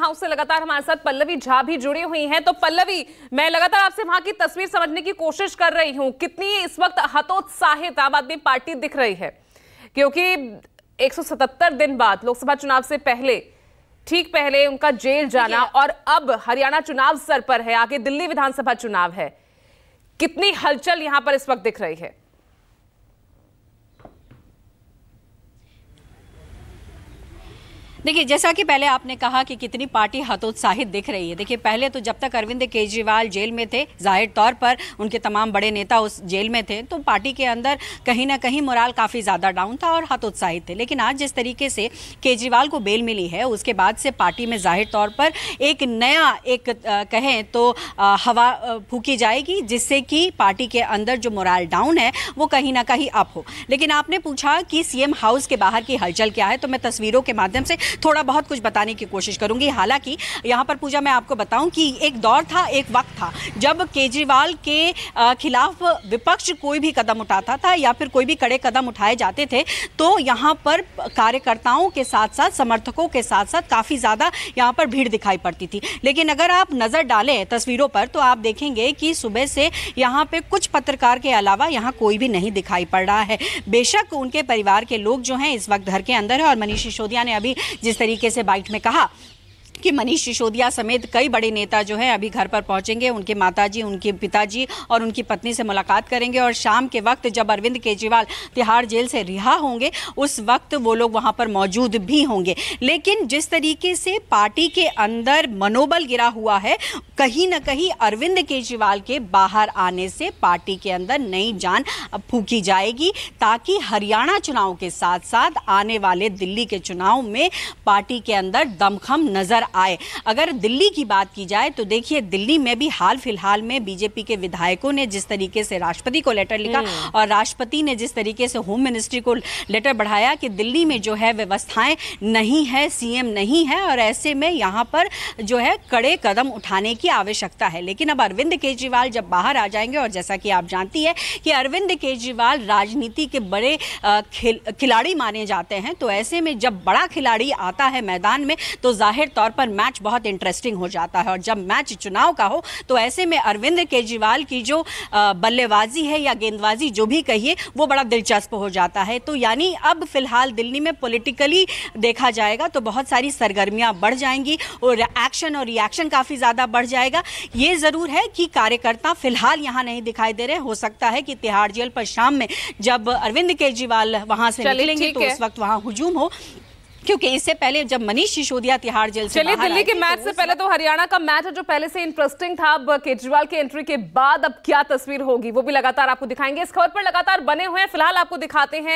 House से लगातार हमारे साथ पल्लवी झा भी जुड़ी हुई हैं तो पल्लवी मैं लगातार आपसे वहां की तस्वीर समझने की कोशिश कर रही हूं कितनी इस वक्त हतोत्साहित आम आदमी पार्टी दिख रही है क्योंकि 177 दिन बाद लोकसभा चुनाव से पहले ठीक पहले उनका जेल जाना और अब हरियाणा चुनाव सर पर है आगे दिल्ली विधानसभा चुनाव है कितनी हलचल यहां पर इस वक्त दिख रही है देखिए जैसा कि पहले आपने कहा कि कितनी पार्टी हतोत्साहित दिख रही है देखिए पहले तो जब तक अरविंद केजरीवाल जेल में थे जाहिर तौर पर उनके तमाम बड़े नेता उस जेल में थे तो पार्टी के अंदर कहीं ना कहीं मोराल काफ़ी ज़्यादा डाउन था और हतोत्साहित थे लेकिन आज जिस तरीके से केजरीवाल को बेल मिली है उसके बाद से पार्टी में जाहिर तौर पर एक नया एक कहें तो हवा फूकी जाएगी जिससे कि पार्टी के अंदर जो मोराल डाउन है वो कहीं ना कहीं अप हो लेकिन आपने पूछा कि सीएम हाउस के बाहर की हलचल क्या है तो मैं तस्वीरों के माध्यम से थोड़ा बहुत कुछ बताने की कोशिश करूंगी हालांकि यहाँ पर पूजा मैं आपको बताऊं कि एक दौर था एक वक्त था जब केजरीवाल के खिलाफ विपक्ष कोई भी कदम उठाता था या फिर कोई भी कड़े कदम उठाए जाते थे तो यहाँ पर कार्यकर्ताओं के साथ साथ समर्थकों के साथ साथ काफ़ी ज़्यादा यहाँ पर भीड़ दिखाई पड़ती थी लेकिन अगर आप नज़र डालें तस्वीरों पर तो आप देखेंगे कि सुबह से यहाँ पे कुछ पत्रकार के अलावा यहाँ कोई भी नहीं दिखाई पड़ रहा है बेशक उनके परिवार के लोग जो हैं इस वक्त घर के अंदर है और मनीष सिसोदिया ने अभी जिस तरीके से बाइट में कहा कि मनीष सिसोदिया समेत कई बड़े नेता जो है अभी घर पर पहुंचेंगे उनके माताजी उनके पिताजी और उनकी पत्नी से मुलाकात करेंगे और शाम के वक्त जब अरविंद केजरीवाल तिहाड़ जेल से रिहा होंगे उस वक्त वो लोग वहां पर मौजूद भी होंगे लेकिन जिस तरीके से पार्टी के अंदर मनोबल गिरा हुआ है कहीं ना कहीं अरविंद केजरीवाल के बाहर आने से पार्टी के अंदर नई जान फूकी जाएगी ताकि हरियाणा चुनाव के साथ साथ आने वाले दिल्ली के चुनाव में पार्टी के अंदर दमखम नजर आए अगर दिल्ली की बात की जाए तो देखिए दिल्ली में भी हाल फिलहाल में बीजेपी के विधायकों ने जिस तरीके से राष्ट्रपति को लेटर लिखा हम्म। और राष्ट्रपति ने जिस तरीके से होम मिनिस्ट्री को लेटर बढ़ाया कि दिल्ली में जो है व्यवस्थाएं नहीं है सीएम नहीं है और ऐसे में यहां पर जो है कड़े कदम उठाने की आवश्यकता है लेकिन अब अरविंद केजरीवाल जब बाहर आ जाएंगे और जैसा कि आप जानती है कि अरविंद केजरीवाल राजनीति के बड़े खिल, खिलाड़ी माने जाते हैं तो ऐसे में जब बड़ा खिलाड़ी आता है मैदान में तो जाहिर तौर पर मैच बहुत इंटरेस्टिंग हो जाता है और जब मैच चुनाव का हो तो ऐसे में अरविंद केजरीवाल की जो बल्लेबाजी है या गेंदबाजी जो भी कहिए वो बड़ा दिलचस्प हो जाता है तो यानी अब फिलहाल दिल्ली में पोलिटिकली देखा जाएगा तो बहुत सारी सरगर्मियाँ बढ़ जाएंगी और एक्शन और रिएक्शन काफ़ी ज़्यादा बढ़ जाएगा ये ज़रूर है कि कार्यकर्ता फिलहाल यहाँ नहीं दिखाई दे रहे हो सकता है कि तिहाड़ जेल पर शाम में जब अरविंद केजरीवाल वहाँ से निकलेंगे तो उस वक्त वहाँ हुजूम हो क्योंकि इससे पहले जब मनीष सिसोदिया तिहाड़ जेल से दिल्ली के मैच तो से पहले तो हरियाणा का मैच है जो पहले से इंटरेस्टिंग था अब केजरीवाल के एंट्री के बाद अब क्या तस्वीर होगी वो भी लगातार आपको दिखाएंगे इस खबर पर लगातार बने हुए हैं फिलहाल आपको दिखाते हैं